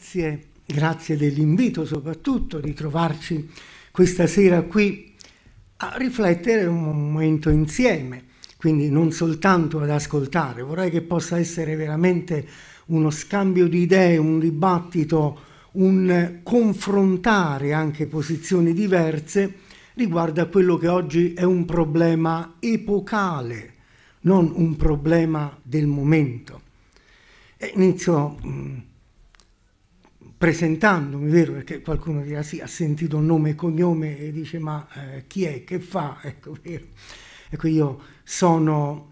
grazie, grazie dell'invito soprattutto di trovarci questa sera qui a riflettere un momento insieme, quindi non soltanto ad ascoltare, vorrei che possa essere veramente uno scambio di idee, un dibattito, un confrontare anche posizioni diverse riguardo a quello che oggi è un problema epocale, non un problema del momento. E inizio mh, mm, presentandomi, vero? Perché qualcuno dirà sì, ha sentito nome e cognome e dice ma eh, chi è, che fa? Ecco, vero? Ecco, io sono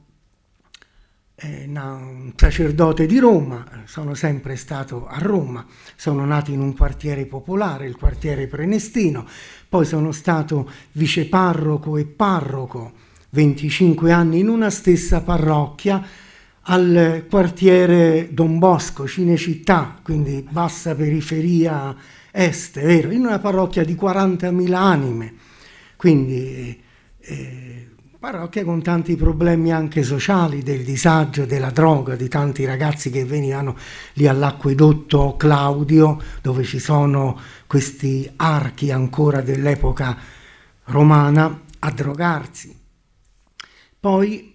eh, un sacerdote di Roma, sono sempre stato a Roma, sono nato in un quartiere popolare, il quartiere Prenestino, poi sono stato viceparroco e parroco, 25 anni in una stessa parrocchia, al quartiere Don Bosco, Cinecittà, quindi bassa periferia est, vero? In una parrocchia di 40.000 anime, quindi eh, parrocchia con tanti problemi anche sociali, del disagio, della droga, di tanti ragazzi che venivano lì all'acquedotto Claudio, dove ci sono questi archi ancora dell'epoca romana, a drogarsi. Poi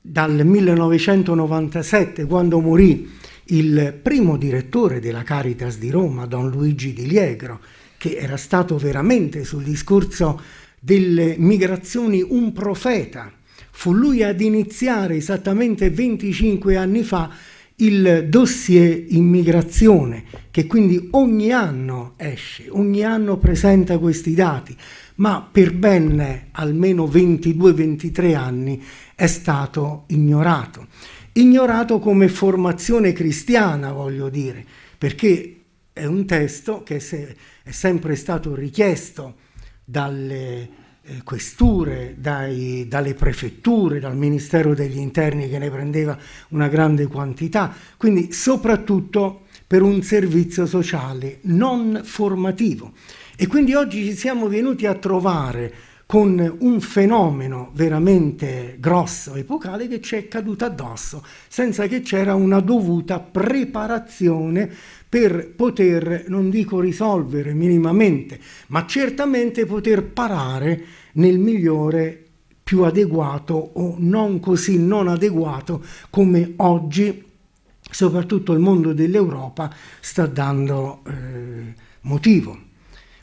dal 1997, quando morì il primo direttore della Caritas di Roma, Don Luigi Di Liegro, che era stato veramente sul discorso delle migrazioni un profeta. Fu lui ad iniziare esattamente 25 anni fa il dossier immigrazione, che quindi ogni anno esce, ogni anno presenta questi dati, ma per ben almeno 22-23 anni è stato ignorato. Ignorato come formazione cristiana, voglio dire, perché è un testo che è sempre stato richiesto dalle eh, questure, dai, dalle prefetture, dal Ministero degli Interni che ne prendeva una grande quantità, quindi soprattutto per un servizio sociale non formativo. E quindi oggi ci siamo venuti a trovare con un fenomeno veramente grosso, epocale, che ci è caduto addosso, senza che c'era una dovuta preparazione per poter, non dico risolvere minimamente, ma certamente poter parare nel migliore più adeguato o non così non adeguato come oggi, soprattutto il mondo dell'Europa, sta dando eh, motivo.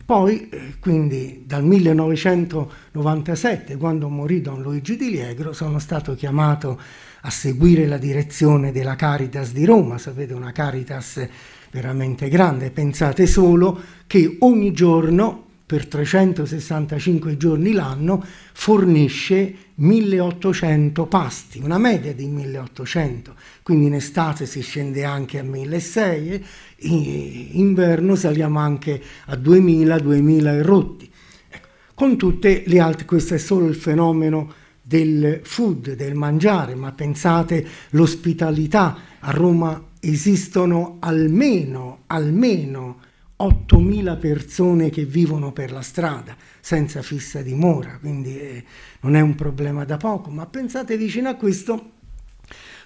Poi, eh, quindi dal 1997, quando morì Don Luigi Di Liegro, sono stato chiamato a seguire la direzione della Caritas di Roma, sapete una Caritas veramente grande, pensate solo che ogni giorno per 365 giorni l'anno fornisce 1800 pasti, una media di 1800, quindi in estate si scende anche a 1600, in inverno saliamo anche a 2000, 2000 e rotti. Ecco, con tutte le altre, questo è solo il fenomeno del food, del mangiare, ma pensate l'ospitalità, a Roma esistono almeno, almeno 8.000 persone che vivono per la strada senza fissa dimora, quindi eh, non è un problema da poco, ma pensate vicino a questo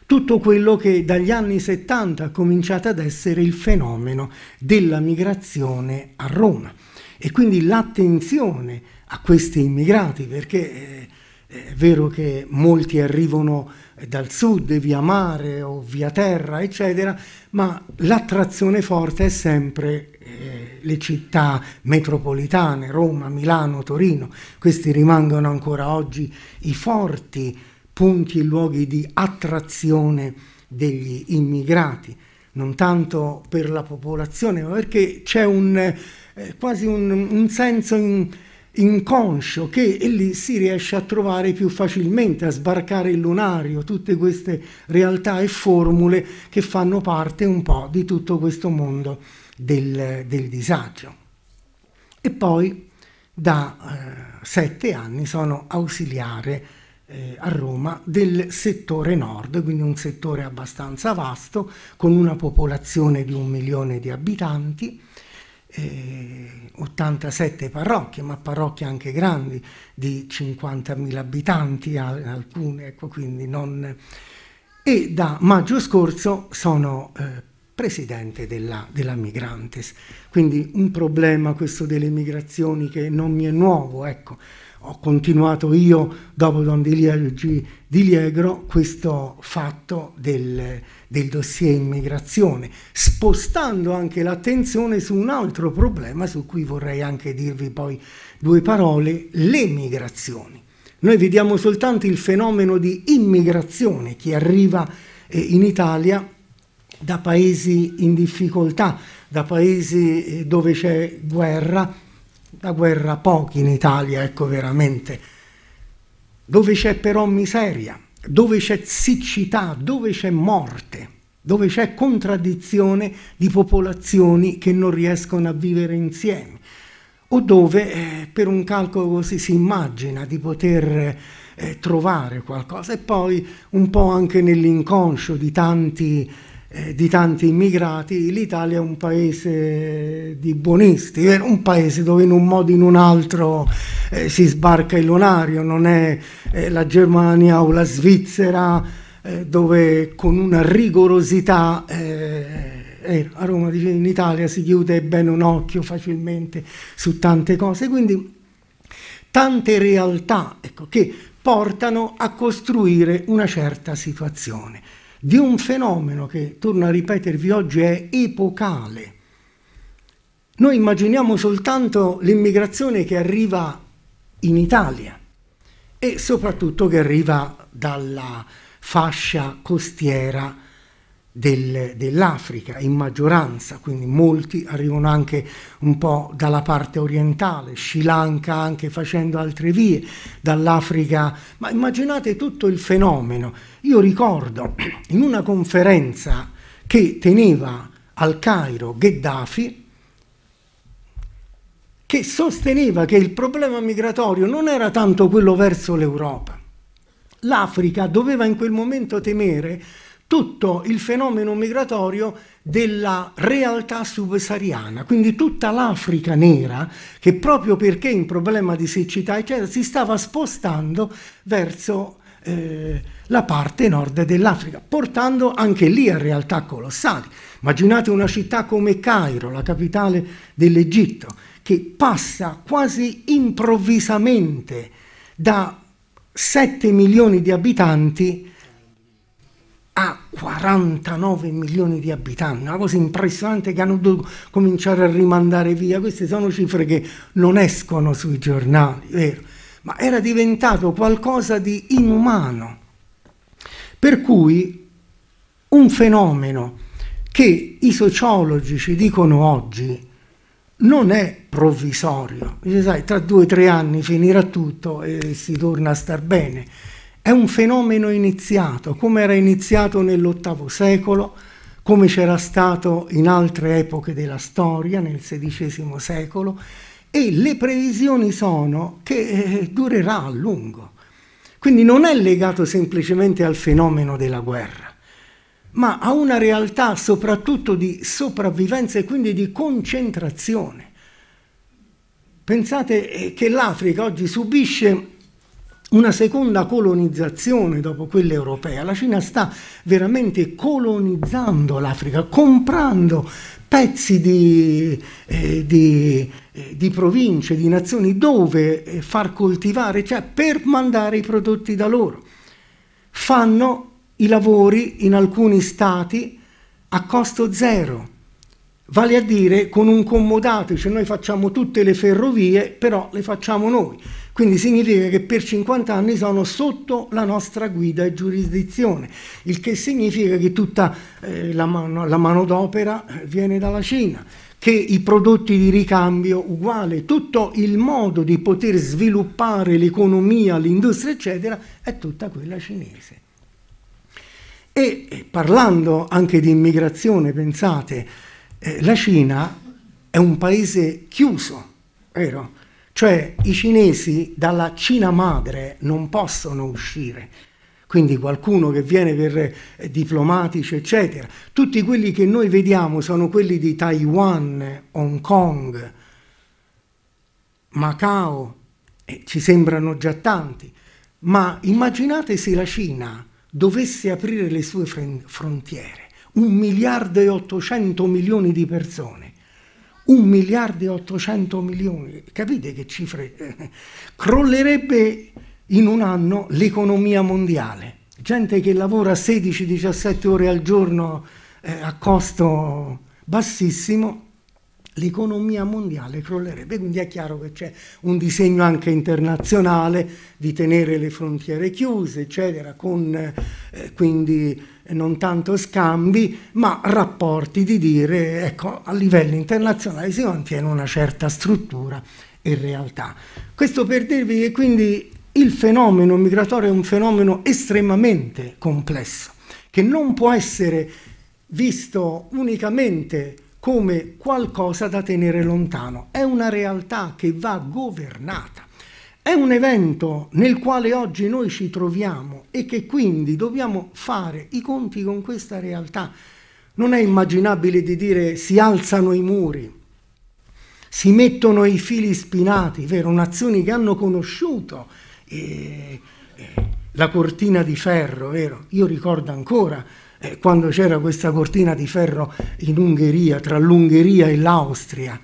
tutto quello che dagli anni 70 ha cominciato ad essere il fenomeno della migrazione a Roma e quindi l'attenzione a questi immigrati perché eh, è vero che molti arrivano eh, dal sud via mare o via terra, eccetera, ma l'attrazione forte è sempre eh, le città metropolitane, Roma, Milano, Torino, questi rimangono ancora oggi i forti punti e luoghi di attrazione degli immigrati, non tanto per la popolazione, ma perché c'è un, eh, quasi un, un senso in, inconscio che lì si riesce a trovare più facilmente, a sbarcare il lunario, tutte queste realtà e formule che fanno parte un po' di tutto questo mondo del, del disagio. E poi da eh, sette anni sono ausiliare eh, a Roma del settore nord, quindi un settore abbastanza vasto, con una popolazione di un milione di abitanti, 87 eh, parrocchie, ma parrocchie anche grandi, di 50.000 abitanti alcune, ecco quindi non... E da maggio scorso sono eh, presidente della, della, Migrantes. Quindi un problema questo delle migrazioni che non mi è nuovo, ecco. Ho continuato io, dopo Don Di questo fatto del, del dossier immigrazione, spostando anche l'attenzione su un altro problema su cui vorrei anche dirvi poi due parole, le migrazioni. Noi vediamo soltanto il fenomeno di immigrazione, chi arriva eh, in Italia da paesi in difficoltà, da paesi eh, dove c'è guerra, da guerra pochi in Italia, ecco veramente, dove c'è però miseria, dove c'è siccità, dove c'è morte, dove c'è contraddizione di popolazioni che non riescono a vivere insieme o dove eh, per un calcolo così si immagina di poter eh, trovare qualcosa e poi un po' anche nell'inconscio di tanti eh, di tanti immigrati, l'Italia è un paese eh, di buonisti, un paese dove in un modo o in un altro eh, si sbarca il lunario, non è eh, la Germania o la Svizzera eh, dove con una rigorosità a Roma dice in Italia si chiude bene un occhio facilmente su tante cose, quindi tante realtà ecco, che portano a costruire una certa situazione di un fenomeno che, torno a ripetervi oggi, è epocale. Noi immaginiamo soltanto l'immigrazione che arriva in Italia e soprattutto che arriva dalla fascia costiera del, dell'Africa in maggioranza, quindi molti arrivano anche un po' dalla parte orientale, Sri Lanka anche facendo altre vie dall'Africa, ma immaginate tutto il fenomeno. Io ricordo in una conferenza che teneva al Cairo Gheddafi, che sosteneva che il problema migratorio non era tanto quello verso l'Europa. L'Africa doveva in quel momento temere tutto il fenomeno migratorio della realtà subsahariana, quindi tutta l'Africa nera che proprio perché in problema di siccità eccetera si stava spostando verso eh, la parte nord dell'Africa, portando anche lì a realtà colossali. Immaginate una città come Cairo, la capitale dell'Egitto, che passa quasi improvvisamente da 7 milioni di abitanti ha 49 milioni di abitanti, una cosa impressionante che hanno dovuto cominciare a rimandare via, queste sono cifre che non escono sui giornali, vero? ma era diventato qualcosa di inumano. Per cui un fenomeno che i sociologi ci dicono oggi non è provvisorio, Dice, sai, tra due o tre anni finirà tutto e si torna a star bene è un fenomeno iniziato, come era iniziato nell'VIII secolo, come c'era stato in altre epoche della storia, nel XVI secolo, e le previsioni sono che eh, durerà a lungo. Quindi non è legato semplicemente al fenomeno della guerra, ma a una realtà soprattutto di sopravvivenza e quindi di concentrazione. Pensate eh, che l'Africa oggi subisce una seconda colonizzazione dopo quella europea. La Cina sta veramente colonizzando l'Africa, comprando pezzi di, eh, di, eh, di, province, di nazioni dove eh, far coltivare, cioè per mandare i prodotti da loro. Fanno i lavori in alcuni stati a costo zero, vale a dire con un commodato, cioè noi facciamo tutte le ferrovie, però le facciamo noi quindi significa che per 50 anni sono sotto la nostra guida e giurisdizione, il che significa che tutta eh, la, man- la manodopera viene dalla Cina, che i prodotti di ricambio uguale, tutto il modo di poter sviluppare l'economia, l'industria, eccetera, è tutta quella cinese. E eh, parlando anche di immigrazione, pensate, eh, la Cina è un paese chiuso, vero? Cioè i cinesi dalla Cina madre non possono uscire. Quindi qualcuno che viene per eh, diplomatici, eccetera. Tutti quelli che noi vediamo sono quelli di Taiwan, Hong Kong, Macao, eh, ci sembrano già tanti. Ma immaginate se la Cina dovesse aprire le sue frontiere, un miliardo e 800 milioni di persone 1 miliardo e 800 milioni, capite che cifre? Crollerebbe in un anno l'economia mondiale, gente che lavora 16-17 ore al giorno eh, a costo bassissimo, l'economia mondiale crollerebbe. Quindi è chiaro che c'è un disegno anche internazionale di tenere le frontiere chiuse, eccetera, con eh, quindi non tanto scambi, ma rapporti di dire, ecco, a livello internazionale si mantiene una certa struttura e realtà. Questo per dirvi che quindi il fenomeno migratorio è un fenomeno estremamente complesso, che non può essere visto unicamente come qualcosa da tenere lontano, è una realtà che va governata. È un evento nel quale oggi noi ci troviamo e che quindi dobbiamo fare i conti con questa realtà. Non è immaginabile di dire si alzano i muri, si mettono i fili spinati, vero? Nazioni che hanno conosciuto eh, eh la cortina di ferro, vero? Io ricordo ancora eh, quando c'era questa cortina di ferro in Ungheria, tra l'Ungheria e l'Austria,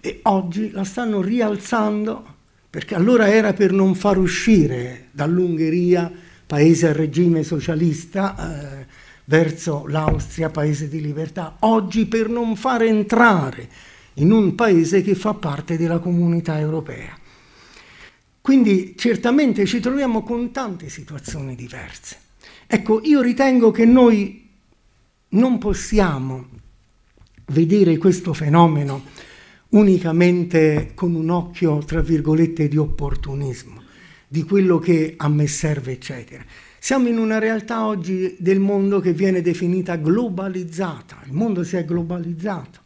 e oggi la stanno rialzando perché allora era per non far uscire dall'Ungheria, paese a regime socialista, eh, verso l'Austria, paese di libertà, oggi per non far entrare in un paese che fa parte della comunità europea. Quindi certamente ci troviamo con tante situazioni diverse. Ecco, io ritengo che noi non possiamo vedere questo fenomeno unicamente con un occhio, tra virgolette, di opportunismo, di quello che a me serve, eccetera. Siamo in una realtà oggi del mondo che viene definita globalizzata, il mondo si è globalizzato,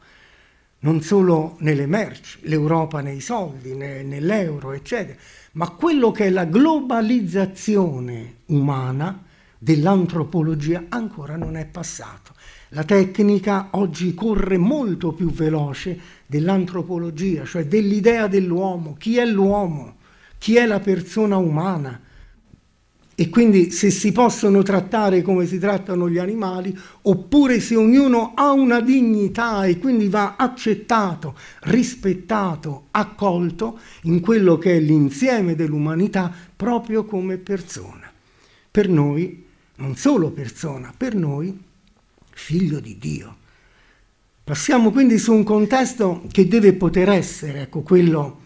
non solo nelle merci, l'Europa nei soldi, ne, nell'euro, eccetera, ma quello che è la globalizzazione umana dell'antropologia ancora non è passato. La tecnica oggi corre molto più veloce dell'antropologia, cioè dell'idea dell'uomo, chi è l'uomo, chi è la persona umana. E quindi se si possono trattare come si trattano gli animali, oppure se ognuno ha una dignità e quindi va accettato, rispettato, accolto in quello che è l'insieme dell'umanità proprio come persona. Per noi, non solo persona, per noi figlio di Dio. Passiamo quindi su un contesto che deve poter essere ecco, quello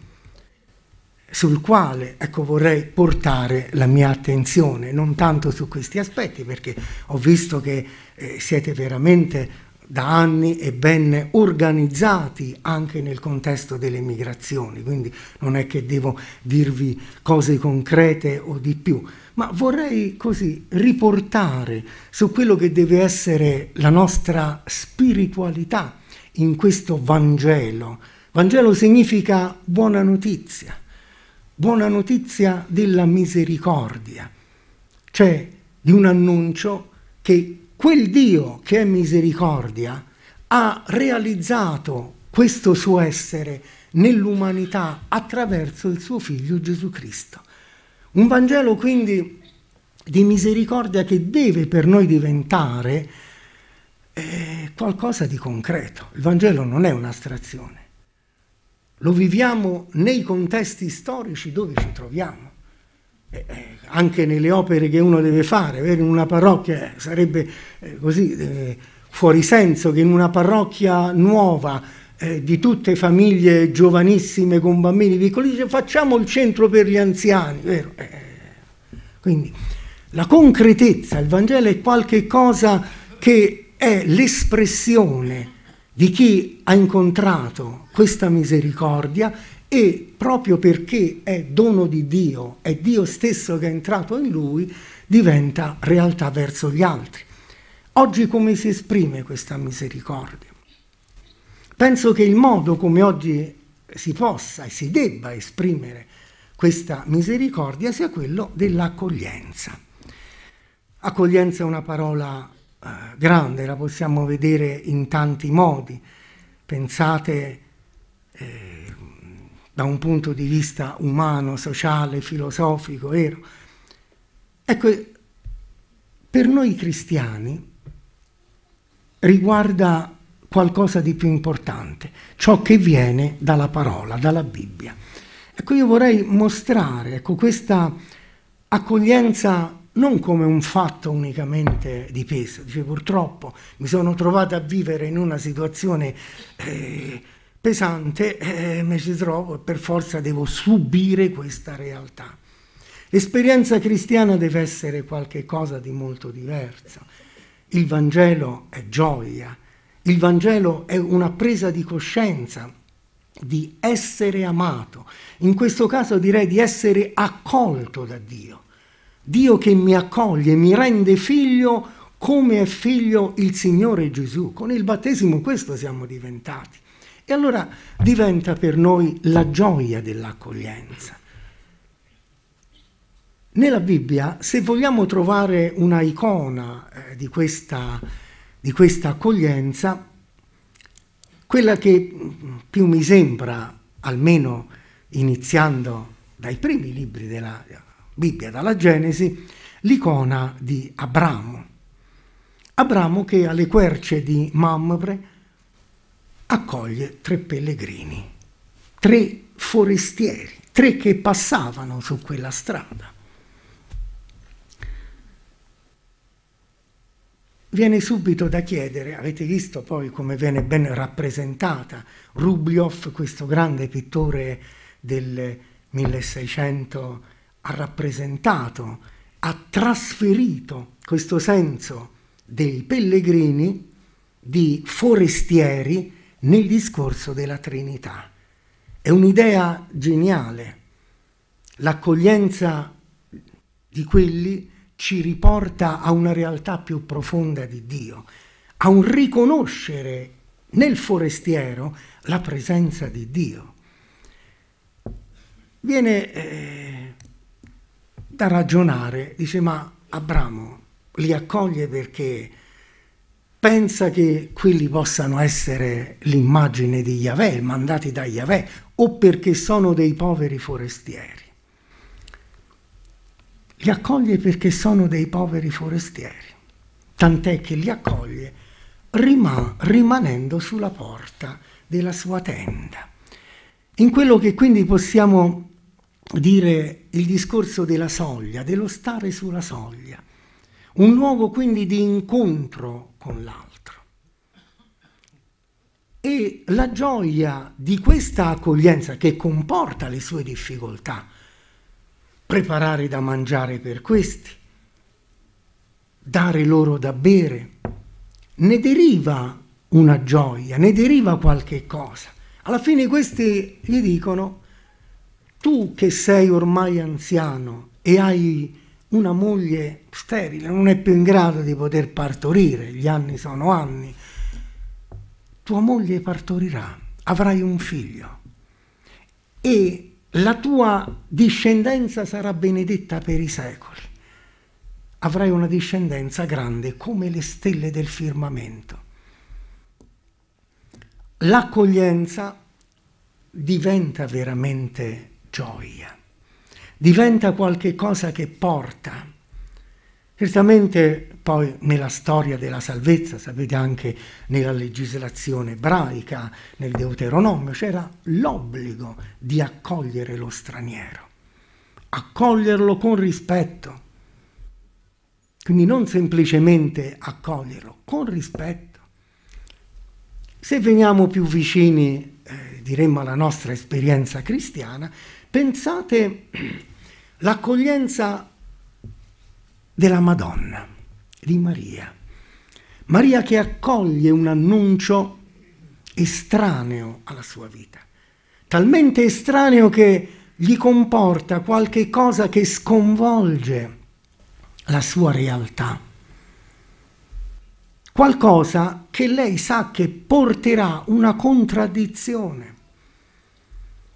sul quale ecco, vorrei portare la mia attenzione, non tanto su questi aspetti, perché ho visto che eh, siete veramente da anni e ben organizzati anche nel contesto delle migrazioni, quindi non è che devo dirvi cose concrete o di più, ma vorrei così riportare su quello che deve essere la nostra spiritualità in questo Vangelo. Vangelo significa buona notizia, buona notizia della misericordia, cioè di un annuncio che quel Dio che è misericordia ha realizzato questo suo essere nell'umanità attraverso il suo figlio Gesù Cristo. Un Vangelo quindi di misericordia che deve per noi diventare eh, qualcosa di concreto. Il Vangelo non è un'astrazione, lo viviamo nei contesti storici dove ci troviamo. Eh, anche nelle opere che uno deve fare, in una parrocchia eh, sarebbe eh, così fuori senso che in una parrocchia nuova di tutte famiglie giovanissime con bambini piccoli, dice facciamo il centro per gli anziani, vero? quindi la concretezza, il Vangelo è qualcosa che è l'espressione di chi ha incontrato questa misericordia e proprio perché è dono di Dio, è Dio stesso che è entrato in lui, diventa realtà verso gli altri. Oggi come si esprime questa misericordia? Penso che il modo come oggi si possa e si debba esprimere questa misericordia sia quello dell'accoglienza. Accoglienza è una parola eh, grande, la possiamo vedere in tanti modi. Pensate eh, da un punto di vista umano, sociale, filosofico, vero? Ecco, per noi cristiani riguarda qualcosa di più importante, ciò che viene dalla parola, dalla Bibbia. Ecco, io vorrei mostrare ecco, questa accoglienza non come un fatto unicamente di peso, cioè, purtroppo mi sono trovato a vivere in una situazione... Eh, pesante, eh, mi ci trovo e per forza devo subire questa realtà. L'esperienza cristiana deve essere qualcosa di molto diverso. Il Vangelo è gioia, il Vangelo è una presa di coscienza di essere amato, in questo caso direi di essere accolto da Dio. Dio che mi accoglie, mi rende figlio come è figlio il Signore Gesù. Con il battesimo questo siamo diventati. E allora diventa per noi la gioia dell'accoglienza. Nella Bibbia, se vogliamo trovare una icona eh, di, questa, di questa accoglienza, quella che più mi sembra, almeno iniziando dai primi libri della Bibbia, dalla Genesi, l'icona di Abramo. Abramo che alle querce di Mamre accoglie tre pellegrini, tre forestieri, tre che passavano su quella strada. Viene subito da chiedere, avete visto poi come viene ben rappresentata Rubioff, questo grande pittore del 1600, ha rappresentato, ha trasferito questo senso dei pellegrini, di forestieri, nel discorso della Trinità. È un'idea geniale. L'accoglienza di quelli ci riporta a una realtà più profonda di Dio, a un riconoscere nel forestiero la presenza di Dio. Viene eh, da ragionare, dice ma Abramo li accoglie perché pensa che quelli possano essere l'immagine di Yahweh, mandati da Yahweh, o perché sono dei poveri forestieri. Li accoglie perché sono dei poveri forestieri, tant'è che li accoglie rima rimanendo sulla porta della sua tenda. In quello che quindi possiamo dire il discorso della soglia, dello stare sulla soglia un luogo quindi di incontro con l'altro. E la gioia di questa accoglienza che comporta le sue difficoltà, preparare da mangiare per questi, dare loro da bere, ne deriva una gioia, ne deriva qualche cosa. Alla fine questi gli dicono, tu che sei ormai anziano e hai una moglie sterile non è più in grado di poter partorire, gli anni sono anni. Tua moglie partorirà, avrai un figlio e la tua discendenza sarà benedetta per i secoli. Avrai una discendenza grande come le stelle del firmamento. L'accoglienza diventa veramente gioia diventa qualcosa che porta. Certamente poi nella storia della salvezza, sapete anche nella legislazione ebraica, nel Deuteronomio, c'era l'obbligo di accogliere lo straniero, accoglierlo con rispetto. Quindi non semplicemente accoglierlo, con rispetto. Se veniamo più vicini, eh, diremmo, alla nostra esperienza cristiana, Pensate l'accoglienza della Madonna, di Maria. Maria che accoglie un annuncio estraneo alla sua vita, talmente estraneo che gli comporta qualche cosa che sconvolge la sua realtà, qualcosa che lei sa che porterà una contraddizione,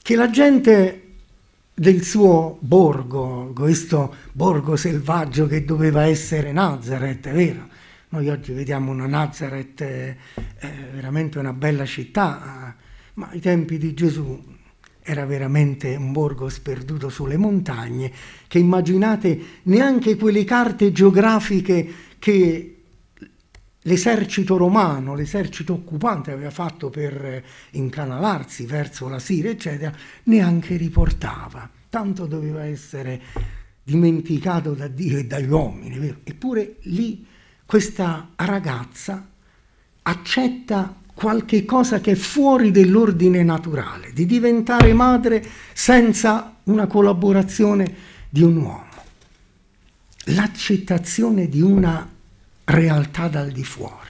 che la gente del suo borgo, questo borgo selvaggio che doveva essere Nazareth, è vero? Noi oggi vediamo una Nazareth eh, veramente una bella città, ma ai tempi di Gesù era veramente un borgo sperduto sulle montagne, che immaginate neanche quelle carte geografiche che l'esercito romano, l'esercito occupante aveva fatto per eh, incanalarsi verso la Siria, eccetera, neanche riportava. Tanto doveva essere dimenticato da Dio e dagli uomini. Vero? Eppure lì questa ragazza accetta qualche cosa che è fuori dell'ordine naturale, di diventare madre senza una collaborazione di un uomo. L'accettazione di una realtà dal di fuori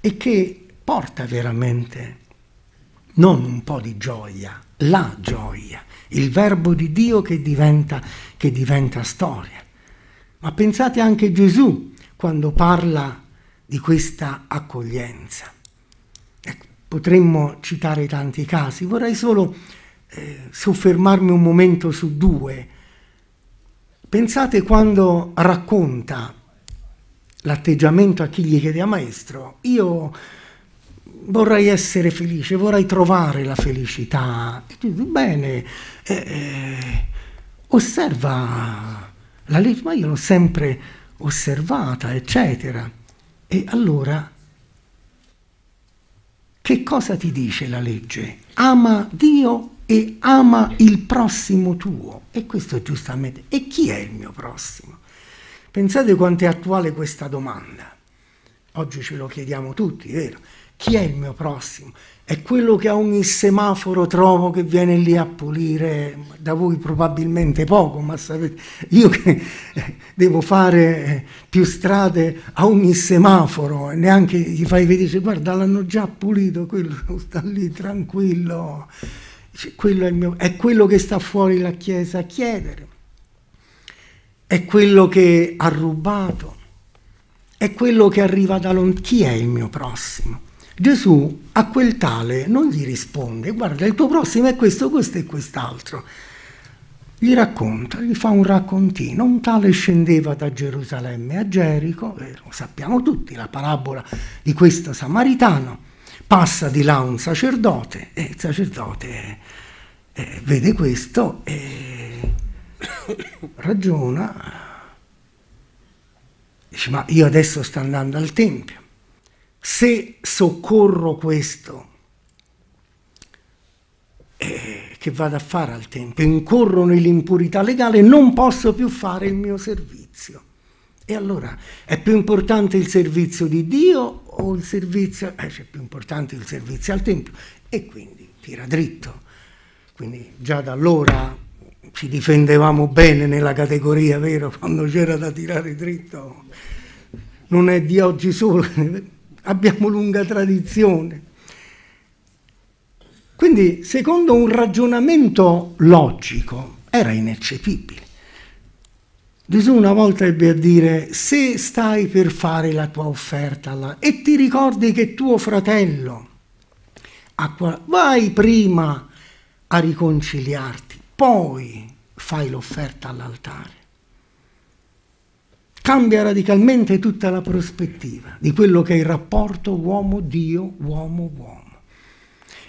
e che porta veramente non un po' di gioia, la gioia, il verbo di Dio che diventa, che diventa storia. Ma pensate anche Gesù quando parla di questa accoglienza. Ecco, potremmo citare tanti casi, vorrei solo eh, soffermarmi un momento su due. Pensate quando racconta l'atteggiamento a chi gli chiede a maestro, io vorrei essere felice, vorrei trovare la felicità. E tu bene, eh, eh, osserva la legge, ma io l'ho sempre osservata, eccetera. E allora, che cosa ti dice la legge? Ama Dio e ama il prossimo tuo. E questo è giustamente. E chi è il mio prossimo? Pensate quanto è attuale questa domanda. Oggi ce lo chiediamo tutti, vero? Chi è il mio prossimo? È quello che a ogni semaforo trovo che viene lì a pulire, da voi probabilmente poco, ma sapete, io che devo fare più strade a ogni semaforo, e neanche gli fai vedere, guarda l'hanno già pulito, quello sta lì tranquillo, cioè, quello è, il mio, è quello che sta fuori la chiesa a chiedere è quello che ha rubato, è quello che arriva da lontano. Chi è il mio prossimo? Gesù a quel tale non gli risponde, guarda, il tuo prossimo è questo, questo e quest'altro. Gli racconta, gli fa un raccontino. Un tale scendeva da Gerusalemme a Gerico, eh, lo sappiamo tutti, la parabola di questo samaritano. Passa di là un sacerdote e il sacerdote eh, eh vede questo e ragiona, dice ma io adesso sto andando al Tempio, se soccorro questo, eh, che vado a fare al Tempio? Incorro nell'impurità legale, non posso più fare il mio servizio. E allora è più importante il servizio di Dio o il servizio... Eh, cioè, è più importante il servizio al Tempio. E quindi tira dritto. Quindi già da allora ci difendevamo bene nella categoria, vero? Quando c'era da tirare dritto. Non è di oggi solo, abbiamo lunga tradizione. Quindi, secondo un ragionamento logico, era ineccepibile. Gesù una volta ebbe a dire, se stai per fare la tua offerta là, e ti ricordi che tuo fratello, vai prima a riconciliarti poi fai l'offerta all'altare. Cambia radicalmente tutta la prospettiva di quello che è il rapporto uomo-Dio, uomo-uomo.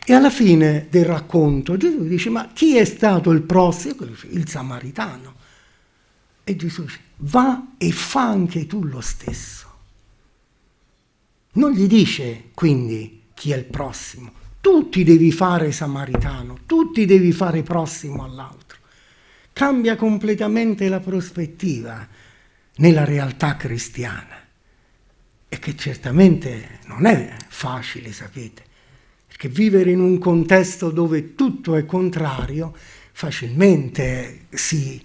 E alla fine del racconto Gesù dice, ma chi è stato il prossimo? Il samaritano. E Gesù dice, va e fa anche tu lo stesso. Non gli dice quindi chi è il prossimo, tu ti devi fare samaritano, tu ti devi fare prossimo all'altro. Cambia completamente la prospettiva nella realtà cristiana e che certamente non è facile, sapete, perché vivere in un contesto dove tutto è contrario facilmente si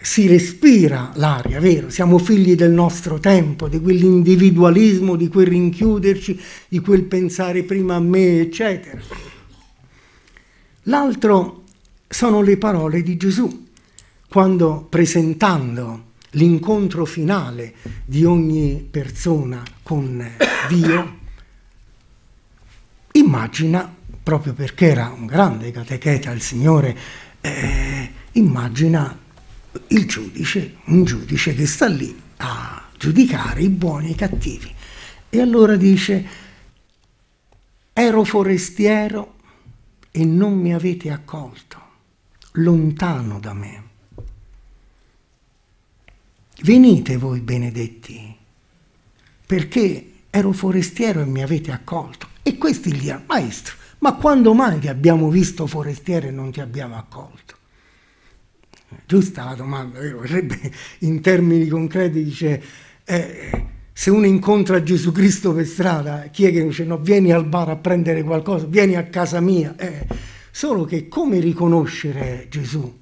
si respira l'aria, vero? Siamo figli del nostro tempo, di quell'individualismo, di quel rinchiuderci, di quel pensare prima a me, eccetera. L'altro sono le parole di Gesù, quando presentando l'incontro finale di ogni persona con Dio, immagina, proprio perché era un grande catecheta il Signore, eh, immagina il giudice, un giudice che sta lì a giudicare i buoni e i cattivi. E allora dice, ero forestiero e non mi avete accolto, lontano da me. Venite voi benedetti, perché ero forestiero e mi avete accolto. E questi gli ha, maestro, ma quando mai ti abbiamo visto forestiero e non ti abbiamo accolto? Giusta la domanda, vero? Verrebbe in termini concreti, dice, eh, se uno incontra Gesù Cristo per strada, chi è che dice no, vieni al bar a prendere qualcosa, vieni a casa mia? Eh, solo che come riconoscere Gesù?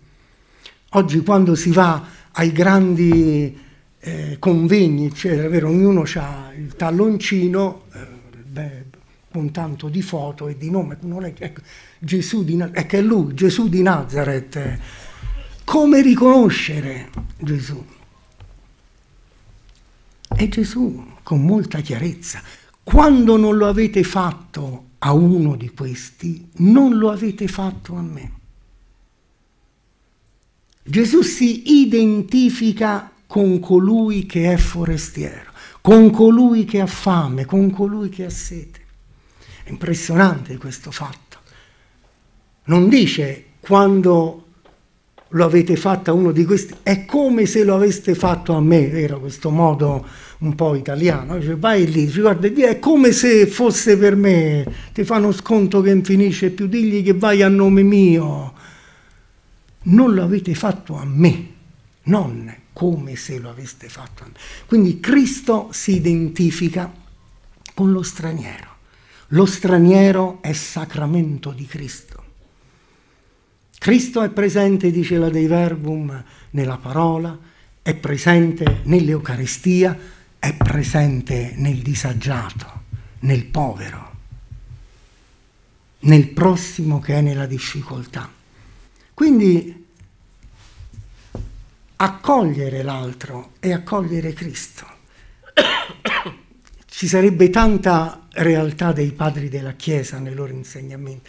Oggi quando si va ai grandi eh, convegni, eccetera, vero? ognuno ha il talloncino, eh, beh, con tanto di foto e di nome, ecco, Gesù di, ecco, è lui, Gesù di Nazareth. Eh, come riconoscere Gesù. E Gesù, con molta chiarezza, quando non lo avete fatto a uno di questi, non lo avete fatto a me. Gesù si identifica con colui che è forestiero, con colui che ha fame, con colui che ha sete. È impressionante questo fatto. Non dice quando lo avete fatto a uno di questi, è come se lo aveste fatto a me, era questo modo un po' italiano, dice vai lì, dice, guarda, è come se fosse per me, ti fanno sconto che infinisce più, digli che vai a nome mio. Non lo avete fatto a me, non come se lo aveste fatto a me. Quindi Cristo si identifica con lo straniero. Lo straniero è sacramento di Cristo. Cristo è presente, dice la Dei Verbum, nella parola, è presente nell'Eucaristia, è presente nel disagiato, nel povero, nel prossimo che è nella difficoltà. Quindi accogliere l'altro e accogliere Cristo. Ci sarebbe tanta realtà dei padri della Chiesa nei loro insegnamenti.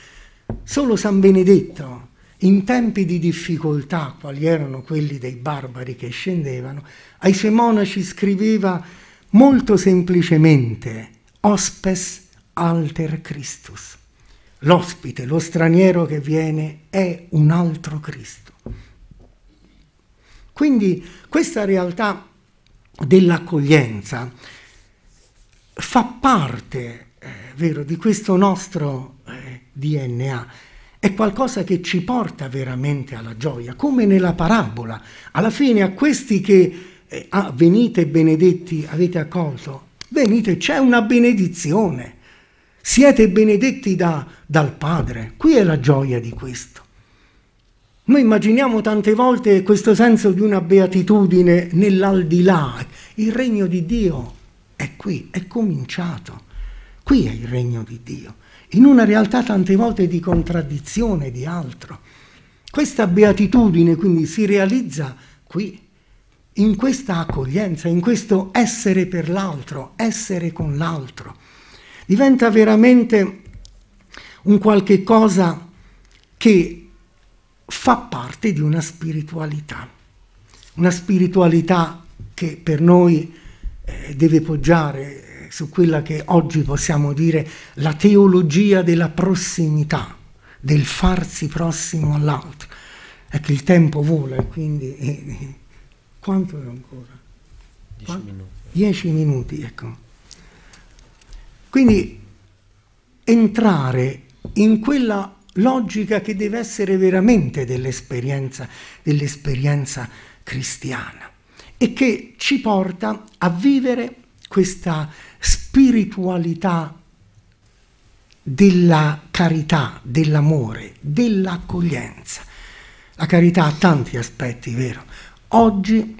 Solo San Benedetto in tempi di difficoltà, quali erano quelli dei barbari che scendevano, ai suoi monaci scriveva molto semplicemente Hospes alter Christus. L'ospite, lo straniero che viene, è un altro Cristo. Quindi questa realtà dell'accoglienza fa parte, eh, vero, di questo nostro eh, DNA è qualcosa che ci porta veramente alla gioia, come nella parabola. Alla fine a questi che eh, ah, venite benedetti, avete accolto, venite, c'è una benedizione. Siete benedetti da, dal Padre. Qui è la gioia di questo. Noi immaginiamo tante volte questo senso di una beatitudine nell'aldilà. Il regno di Dio è qui, è cominciato. Qui è il regno di Dio in una realtà tante volte di contraddizione, di altro. Questa beatitudine quindi si realizza qui, in questa accoglienza, in questo essere per l'altro, essere con l'altro. Diventa veramente un qualche cosa che fa parte di una spiritualità, una spiritualità che per noi eh, deve poggiare su quella che oggi possiamo dire la teologia della prossimità, del farsi prossimo all'altro. È ecco, che il tempo vola, e quindi... Eh, eh, quanto è ancora? Dieci minuti. Dieci minuti, ecco. Quindi entrare in quella logica che deve essere veramente dell'esperienza, dell'esperienza cristiana e che ci porta a vivere questa spiritualità della carità, dell'amore, dell'accoglienza. La carità ha tanti aspetti, vero? Oggi,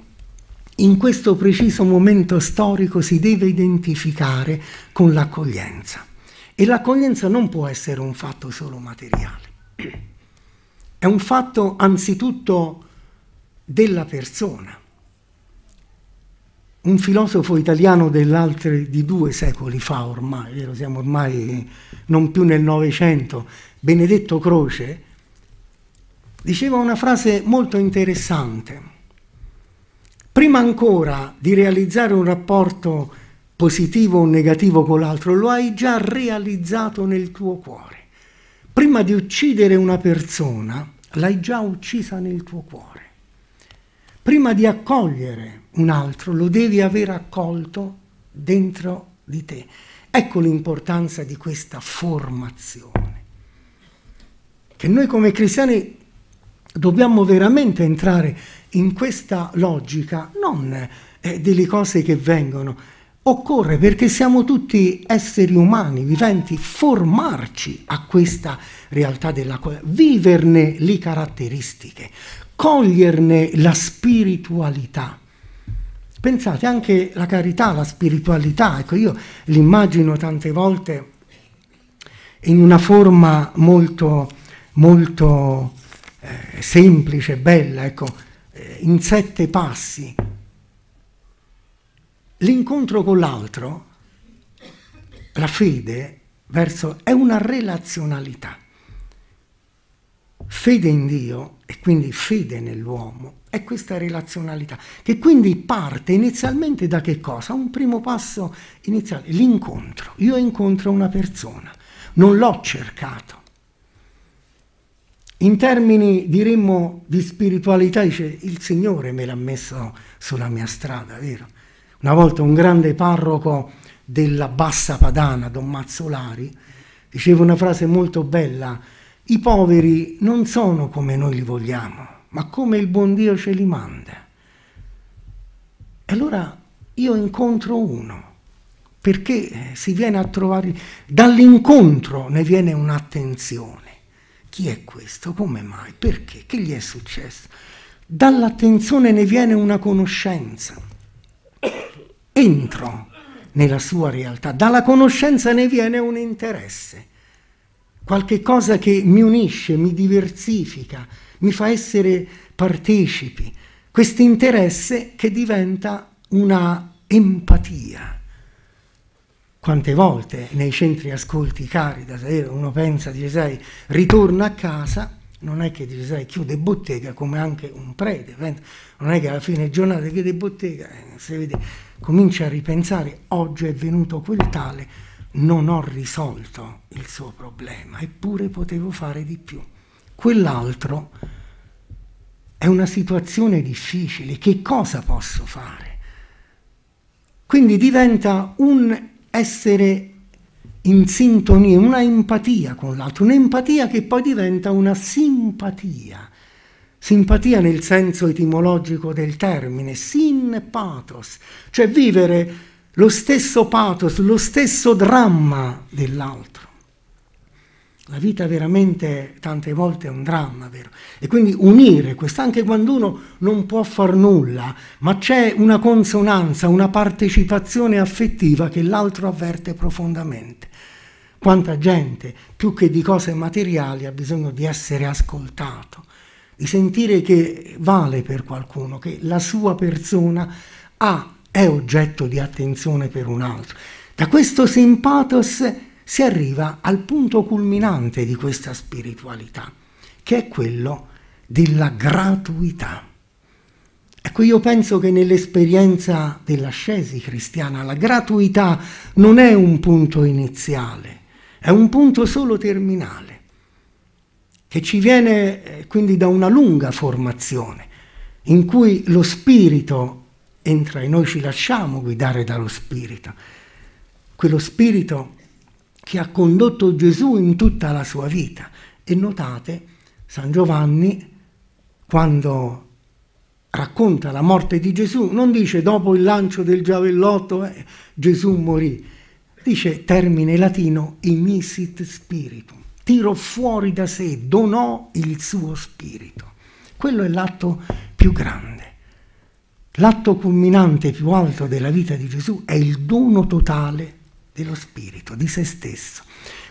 in questo preciso momento storico, si deve identificare con l'accoglienza. E l'accoglienza non può essere un fatto solo materiale. È un fatto anzitutto della persona un filosofo italiano di due secoli fa ormai, siamo ormai non più nel Novecento, Benedetto Croce, diceva una frase molto interessante. Prima ancora di realizzare un rapporto positivo o negativo con l'altro, lo hai già realizzato nel tuo cuore. Prima di uccidere una persona, l'hai già uccisa nel tuo cuore. Prima di accogliere un altro, lo devi aver accolto dentro di te. Ecco l'importanza di questa formazione, che noi come cristiani dobbiamo veramente entrare in questa logica, non eh, delle cose che vengono. Occorre, perché siamo tutti esseri umani, viventi, formarci a questa realtà della quale viverne le caratteristiche, coglierne la spiritualità Pensate anche alla carità, alla spiritualità, ecco io l'immagino tante volte in una forma molto, molto eh, semplice, bella, ecco, eh, in sette passi. L'incontro con l'altro, la fede verso, è una relazionalità. Fede in Dio e quindi fede nell'uomo è questa relazionalità, che quindi parte inizialmente da che cosa? Un primo passo iniziale, l'incontro. Io incontro una persona, non l'ho cercato. In termini, diremmo, di spiritualità, dice, il Signore me l'ha messo sulla mia strada, vero? Una volta un grande parroco della Bassa Padana, Don Mazzolari, diceva una frase molto bella, i poveri non sono come noi li vogliamo, ma come il buon Dio ce li manda. E allora io incontro uno, perché si viene a trovare, dall'incontro ne viene un'attenzione. Chi è questo? Come mai? Perché? Che gli è successo? Dall'attenzione ne viene una conoscenza. Entro nella sua realtà, dalla conoscenza ne viene un interesse, qualche cosa che mi unisce, mi diversifica, mi fa essere partecipi, questo interesse che diventa una empatia. Quante volte nei centri ascolti Caritas eh, uno pensa di sai, ritorna a casa, non è che dice, sai, chiude bottega come anche un prete, non è che alla fine giornata chiude bottega, eh, vede, comincia a ripensare, oggi è venuto quel tale, non ho risolto il suo problema, eppure potevo fare di più quell'altro è una situazione difficile, che cosa posso fare? Quindi diventa un essere in sintonia, una empatia con l'altro, un'empatia che poi diventa una simpatia. Simpatia nel senso etimologico del termine, sin pathos, cioè vivere lo stesso pathos, lo stesso dramma dell'altro. La vita veramente tante volte è un dramma, vero? E quindi unire questo, anche quando uno non può far nulla, ma c'è una consonanza, una partecipazione affettiva che l'altro avverte profondamente. Quanta gente, più che di cose materiali, ha bisogno di essere ascoltato, di sentire che vale per qualcuno, che la sua persona ha, è oggetto di attenzione per un altro. Da questo simpatos si arriva al punto culminante di questa spiritualità, che è quello della gratuità. Ecco, io penso che nell'esperienza dell'ascesi cristiana la gratuità non è un punto iniziale, è un punto solo terminale, che ci viene eh, quindi da una lunga formazione, in cui lo spirito entra e noi ci lasciamo guidare dallo spirito. Quello spirito che ha condotto Gesù in tutta la sua vita. E notate, San Giovanni, quando racconta la morte di Gesù, non dice dopo il lancio del giavellotto eh, Gesù morì, dice termine latino imisit spiritum, tirò fuori da sé, donò il suo spirito. Quello è l'atto più grande. L'atto culminante più alto della vita di Gesù è il dono totale dello spirito, di se stesso.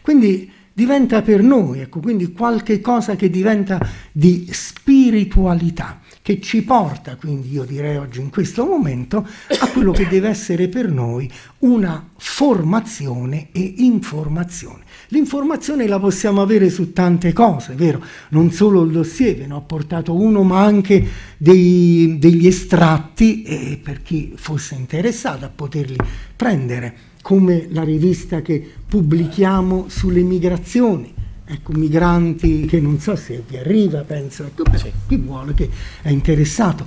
Quindi diventa per noi, ecco, quindi qualche cosa che diventa di spiritualità, che ci porta, quindi io direi oggi in questo momento, a quello che deve essere per noi una formazione e informazione. L'informazione la possiamo avere su tante cose, vero? Non solo il dossier, ve ne ho portato uno, ma anche dei, degli estratti e eh, per chi fosse interessato a poterli prendere come la rivista che pubblichiamo sulle migrazioni. Ecco, migranti che non so se vi arriva, penso, ecco, beh, chi vuole che è interessato.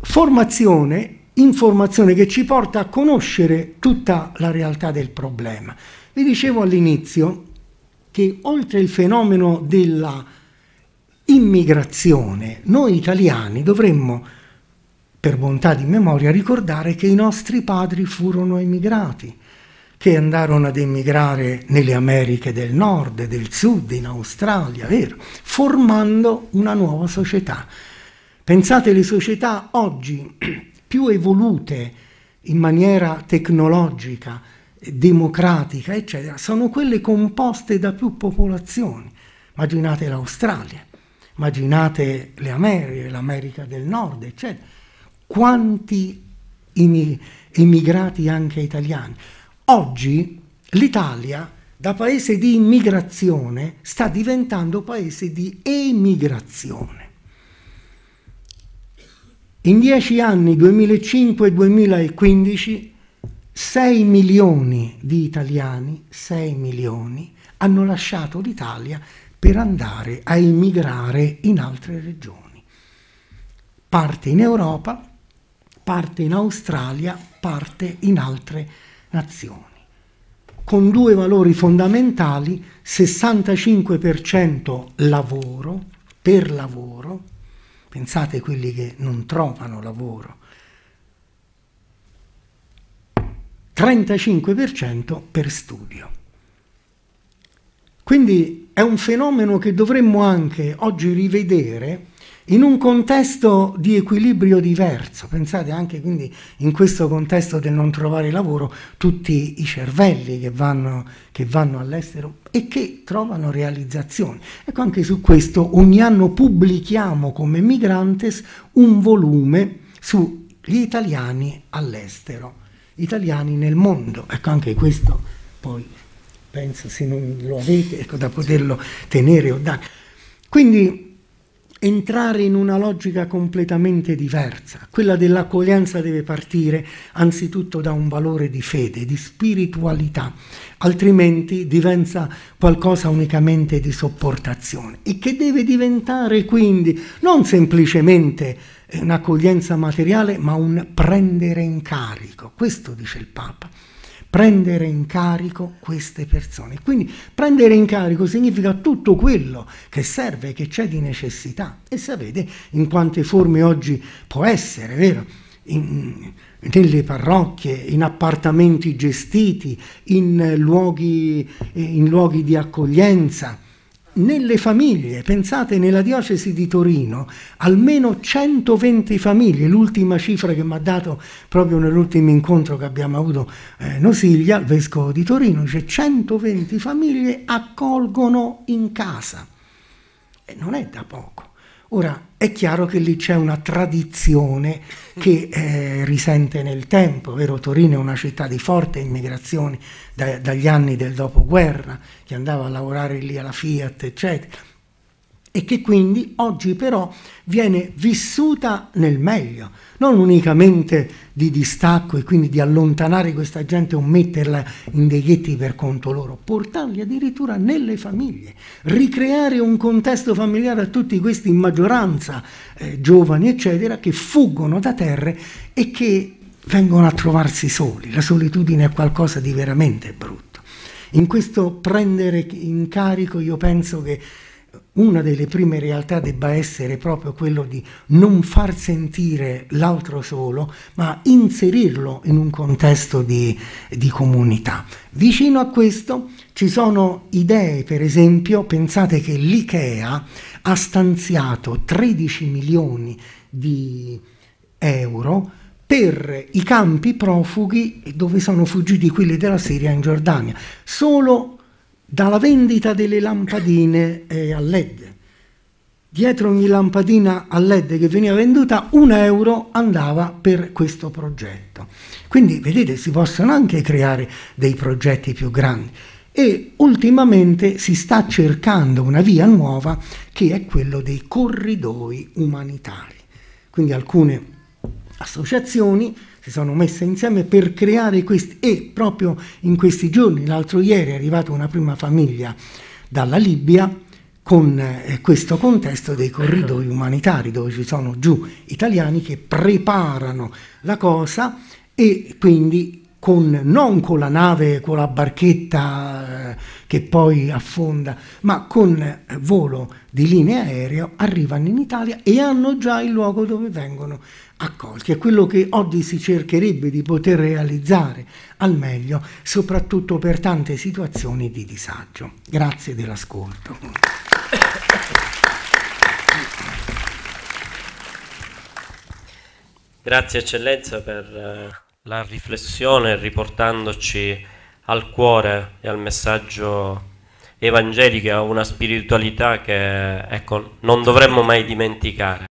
Formazione, informazione che ci porta a conoscere tutta la realtà del problema. Vi dicevo all'inizio che oltre il fenomeno della immigrazione, noi italiani dovremmo per bontà di memoria, ricordare che i nostri padri furono emigrati, che andarono ad emigrare nelle Americhe del Nord, del Sud, in Australia, vero? Formando una nuova società. Pensate le società oggi più evolute in maniera tecnologica, democratica, eccetera, sono quelle composte da più popolazioni. Immaginate l'Australia, immaginate le Americhe, l'America del Nord, eccetera quanti immigrati anche italiani. Oggi l'Italia da paese di immigrazione sta diventando paese di emigrazione. In dieci anni, 2005-2015, 6 milioni di italiani, 6 milioni, hanno lasciato l'Italia per andare a immigrare in altre regioni. Parte in Europa, parte in Australia, parte in altre nazioni. Con due valori fondamentali, 65% lavoro, per lavoro, pensate quelli che non trovano lavoro, 35% per studio. Quindi è un fenomeno che dovremmo anche oggi rivedere in un contesto di equilibrio diverso. Pensate anche quindi in questo contesto del non trovare lavoro tutti i cervelli che vanno, che vanno all'estero e che trovano realizzazione. Ecco anche su questo ogni anno pubblichiamo come Migrantes un volume sugli italiani all'estero, italiani nel mondo. Ecco anche questo poi penso se non lo avete ecco, da poterlo tenere o dare. Quindi entrare in una logica completamente diversa. Quella dell'accoglienza deve partire anzitutto da un valore di fede, di spiritualità, altrimenti diventa qualcosa unicamente di sopportazione e che deve diventare quindi non semplicemente eh, un'accoglienza materiale, ma un prendere in carico. Questo dice il Papa prendere in carico queste persone. Quindi prendere in carico significa tutto quello che serve, che c'è di necessità. E sapete in quante forme oggi può essere, vero? In, nelle parrocchie, in appartamenti gestiti, in luoghi, in luoghi di accoglienza, nelle famiglie, pensate nella diocesi di Torino, almeno 120 famiglie, l'ultima cifra che mi ha dato proprio nell'ultimo incontro che abbiamo avuto eh, Nosiglia, il vescovo di Torino, dice 120 famiglie accolgono in casa. E non è da poco. Ora, è chiaro che lì c'è una tradizione che eh, risente nel tempo, vero? Torino è una città di forte immigrazione da, dagli anni del dopoguerra, che andava a lavorare lì alla Fiat, eccetera e che quindi oggi però viene vissuta nel meglio, non unicamente di distacco e quindi di allontanare questa gente o metterla in dei ghetti per conto loro, portarli addirittura nelle famiglie, ricreare un contesto familiare a tutti questi in maggioranza eh, giovani eccetera che fuggono da terre e che vengono a trovarsi soli, la solitudine è qualcosa di veramente brutto. In questo prendere in carico io penso che una delle prime realtà debba essere proprio quello di non far sentire l'altro solo, ma inserirlo in un contesto di, di, comunità. Vicino a questo ci sono idee, per esempio, pensate che l'IKEA ha stanziato 13 milioni di euro per i campi profughi dove sono fuggiti quelli della Siria in Giordania. Solo dalla vendita delle lampadine eh, a LED. Dietro ogni lampadina a LED che veniva venduta, un euro andava per questo progetto. Quindi vedete, si possono anche creare dei progetti più grandi e ultimamente si sta cercando una via nuova che è quello dei corridoi umanitari. Quindi alcune associazioni si sono messe insieme per creare questi e proprio in questi giorni, l'altro ieri è arrivata una prima famiglia dalla Libia con eh, questo contesto dei corridoi umanitari dove ci sono giù italiani che preparano la cosa e quindi con, non con la nave, con la barchetta eh, che poi affonda, ma con eh, volo di linea aerea arrivano in Italia e hanno già il luogo dove vengono accolti. È quello che oggi si cercherebbe di poter realizzare al meglio, soprattutto per tante situazioni di disagio. Grazie dell'ascolto. Grazie eccellenza per eh, la riflessione riportandoci al cuore e al messaggio evangelico, una spiritualità che ecco, non dovremmo mai dimenticare.